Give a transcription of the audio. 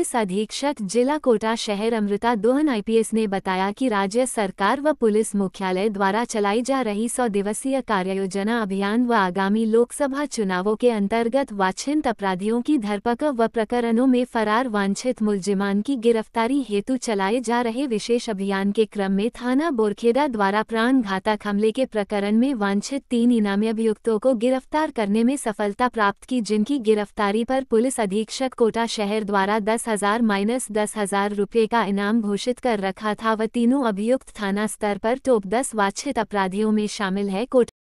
police अधीक्षक जिला कोटा शहर अमृता दोहन आईपीएस ने बताया कि राज्य सरकार व पुलिस मुख्यालय द्वारा चलाई जा रही सौ दिवसीय योजना अभियान व आगामी लोकसभा चुनावों के अंतर्गत वांछित अपराधियों की धरपकड़ व प्रकरणों में फरार वांछित मुलजिमान की गिरफ्तारी हेतु चलाए जा रहे विशेष अभियान के क्रम में थाना बोरखेड़ा द्वारा प्राण घातक हमले के प्रकरण में वांछित तीन इनामी अभियुक्तों को गिरफ्तार करने में सफलता प्राप्त की जिनकी गिरफ्तारी पर पुलिस अधीक्षक कोटा शहर द्वारा दस हजार माइनस दस हजार रुपये का इनाम घोषित कर रखा था व तीनों अभियुक्त थाना स्तर पर टोप दस वाचित अपराधियों में शामिल है कोर्ट